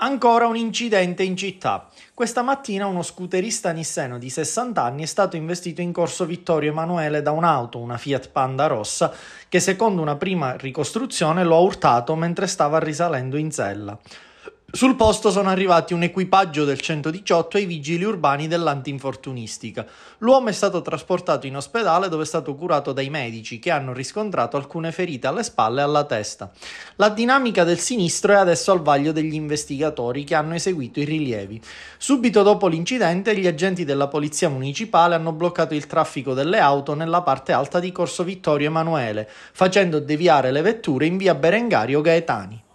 Ancora un incidente in città. Questa mattina uno scooterista nisseno di 60 anni è stato investito in corso Vittorio Emanuele da un'auto, una Fiat Panda rossa, che secondo una prima ricostruzione lo ha urtato mentre stava risalendo in sella. Sul posto sono arrivati un equipaggio del 118 e i vigili urbani dell'antinfortunistica. L'uomo è stato trasportato in ospedale dove è stato curato dai medici che hanno riscontrato alcune ferite alle spalle e alla testa. La dinamica del sinistro è adesso al vaglio degli investigatori che hanno eseguito i rilievi. Subito dopo l'incidente gli agenti della polizia municipale hanno bloccato il traffico delle auto nella parte alta di Corso Vittorio Emanuele, facendo deviare le vetture in via Berengario Gaetani.